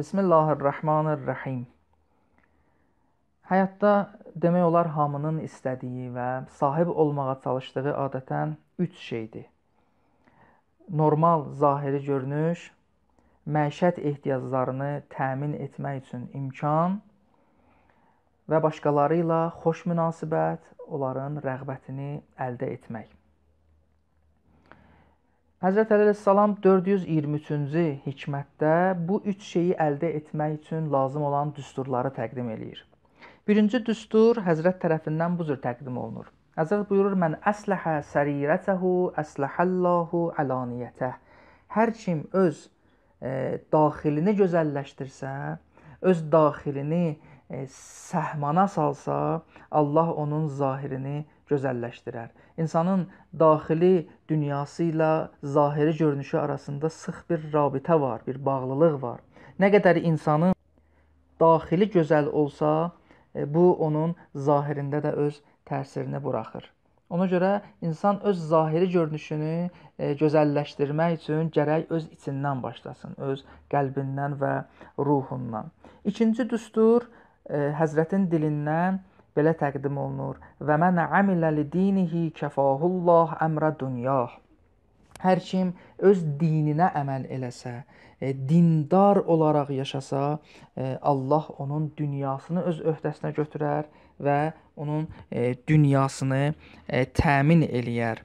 Bismillahir-Rəhmanir-Rəhim. Həyatda demək olar hamının istədiyi və sahib olmağa çalışdığı adətən 3 şeydir. Normal zahiri görünüş, məişət ehtiyaclarını təmin etmək üçün imkan və başqaları ilə xoş münasibət, onların rəğbətini əldə etmək. Həzrət Əleyhissalam 423-cü hikmətdə bu üç şeyi əldə etmək üçün lazım olan düsturları təqdim eləyir. Birinci düstur Həzrət tərəfindən bu cür təqdim olunur. Həzrət buyurur: "Mən əsləhə sərirətəhu, əsləhəllahu alaniyyətəh." Hər kim öz e, daxilini gözəlləşdirsə, öz daxilini e, səhmana salsa, Allah onun zahirini gözəlləşdirər. İnsanın daxili dünyası ilə zahiri görünüşü arasında sıx bir rabitə var, bir bağlılıq var. Nə qədər insanın daxili gözəl olsa, e, bu onun zahirində də öz təsirini buraxır. Ona görə insan öz zahiri görünüşünü e, gözəlləşdirmək üçün gərək öz içindən başlasın, öz qəlbindən və ruhundan. İkinci düstur e, Həzrətin dilindən belə təqdim olunur. Və mən amilə li dinihi kəfahullah əmrə dunyah. Hər kim öz dininə əməl eləsə, e, dindar olaraq yaşasa, e, Allah onun dünyasını öz öhdəsinə götürər və onun e, dünyasını təmin eləyər.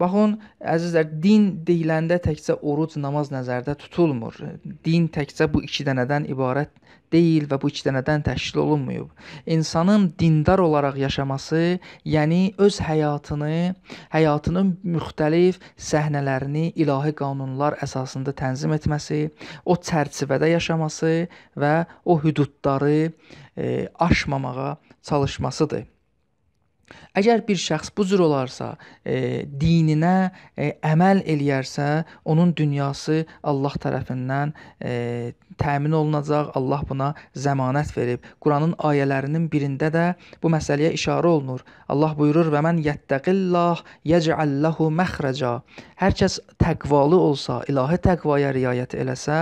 Baxın, əzizlər, din deyiləndə təkcə oruc, namaz nəzərdə tutulmur. Din təkcə bu iki dənədən ibarət deyil və bu iki dənədən təşkil olunmuyub. İnsanın dindar olaraq yaşaması, yəni öz həyatını, həyatının müxtəlif səhnələrini ilahi qanunlar əsasında tənzim etməsi, o çərçivədə yaşaması və o hüdudları e, aşmamağa çalışmasıdır. Əgər bir şəxs bu cür olarsa, e, dininə e, əməl eləyərsə, onun dünyası Allah tərəfindən e, təmin olunacaq. Allah buna zəmanət verib. Quranın ayələrinin birində də bu məsələyə işarə olunur. Allah buyurur: "Və mən yəttəqillah yec'al lehu məxraca." Hər kəs təqvalı olsa, ilahi təqvaya riayət eləsə,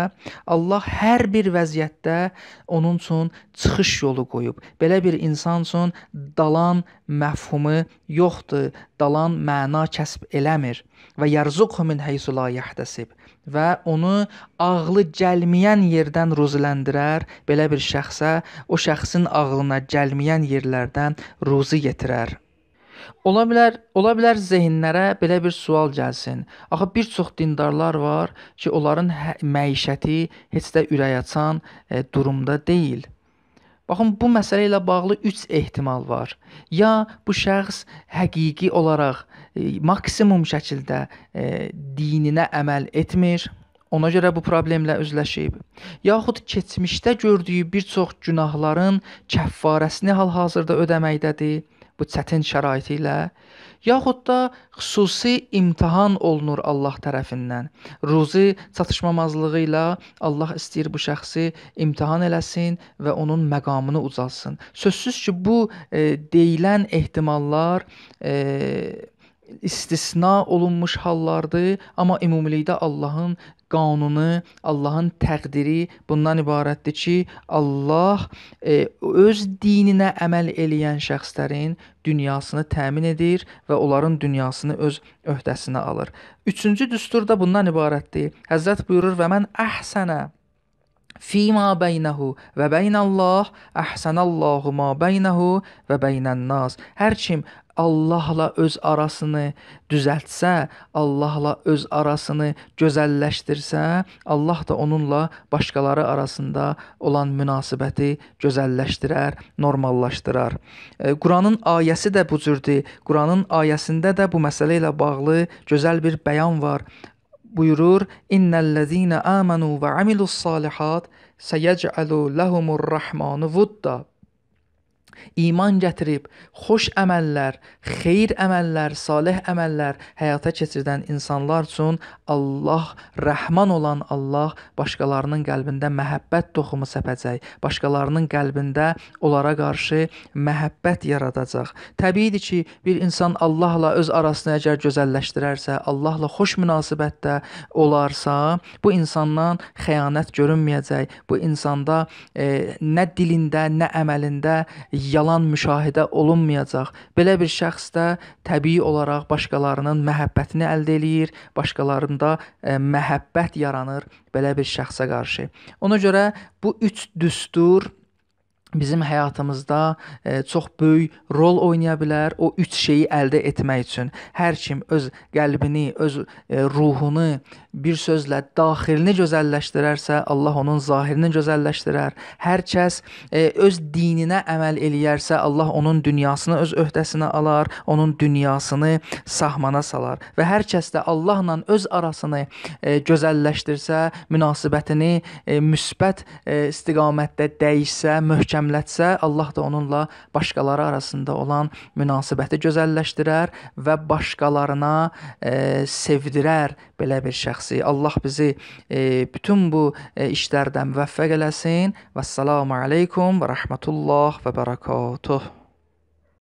Allah hər bir vəziyyətdə onun üçün çıxış yolu qoyub. Belə bir insan üçün dalan məfhumu yoxdur dalan məna kəsb eləmir və yarzuqhu min haysu la yahtəsib və onu ağlı gəlməyən yerdən ruziləndirər. Belə bir şəxsə o şəxsin ağlına gəlməyən yerlərdən ruzi yetirər. Ola bilər, ola bilər zehinlərə belə bir sual gəlsin. Axı bir çox dindarlar var ki, onların hə, məişəti heç də ürəyaçan e, durumda deyil. Baxın, bu məsələ ilə bağlı 3 ehtimal var. Ya bu şəxs həqiqi olaraq e, maksimum şəkildə e, dininə əməl etmir, ona görə bu problemlə üzləşib. Yaxud keçmişdə gördüyü bir çox günahların kəffarəsini hal-hazırda ödəməkdədir bu çətin şəraiti ilə, yaxud da xüsusi imtahan olunur Allah tərəfindən. Ruzi çatışmamazlığı ilə Allah istəyir bu şəxsi imtahan eləsin və onun məqamını ucalsın. Sözsüz ki, bu e, deyilən ehtimallar e, istisna olunmuş hallardır, amma ümumilikdə Allahın qanunu, Allahın təqdiri bundan ibarətdir ki, Allah e, öz dininə əməl eləyən şəxslərin dünyasını təmin edir və onların dünyasını öz öhdəsinə alır. Üçüncü düstur da bundan ibarətdir. Həzrət buyurur və mən əhsənə fima beynehu və beynəllah əhsənəllahu ma beynehu və beynən nas. Hər kim Allahla öz arasını düzəltsə, Allahla öz arasını gözəlləşdirsə, Allah da onunla başqaları arasında olan münasibəti gözəlləşdirər, normallaşdırar. E, Quranın ayəsi də bu cürdür. Quranın ayəsində də bu məsələ ilə bağlı gözəl bir bəyan var. Buyurur: "İnnellezine amenu ve amilussalihat seyec'alu lehumur rahmanu vudda." iman gətirib, xoş əməllər, xeyir əməllər, salih əməllər həyata keçirdən insanlar üçün Allah, Rəhman olan Allah başqalarının qəlbində məhəbbət toxumu səpəcək, başqalarının qəlbində onlara qarşı məhəbbət yaradacaq. Təbiidir ki, bir insan Allahla öz arasını əgər gözəlləşdirərsə, Allahla xoş münasibətdə olarsa, bu insandan xəyanət görünməyəcək. Bu insanda e, nə dilində, nə əməlində yalan müşahidə olunmayacaq. Belə bir şəxs də təbii olaraq başqalarının məhəbbətini əldə eləyir, başqalarında e, məhəbbət yaranır belə bir şəxsə qarşı. Ona görə bu üç düstur bizim həyatımızda ə, e, çox böyük rol oynaya bilər o üç şeyi əldə etmək üçün. Hər kim öz qəlbini, öz ə, e, ruhunu bir sözlə daxilini gözəlləşdirərsə, Allah onun zahirini gözəlləşdirər. Hər kəs ə, e, öz dininə əməl eləyərsə, Allah onun dünyasını öz öhdəsinə alar, onun dünyasını sahmana salar və hər kəs də Allahla öz arasını ə, gözəlləşdirsə, münasibətini ə, müsbət ə, istiqamətdə dəyişsə, möhkəm məmlətsə, Allah da onunla başqaları arasında olan münasibəti gözəlləşdirər və başqalarına e, sevdirər belə bir şəxsi. Allah bizi e, bütün bu e, işlərdə müvəffəq eləsin. Vəssalamu aleykum və rəhmətullah və bərəkatuh.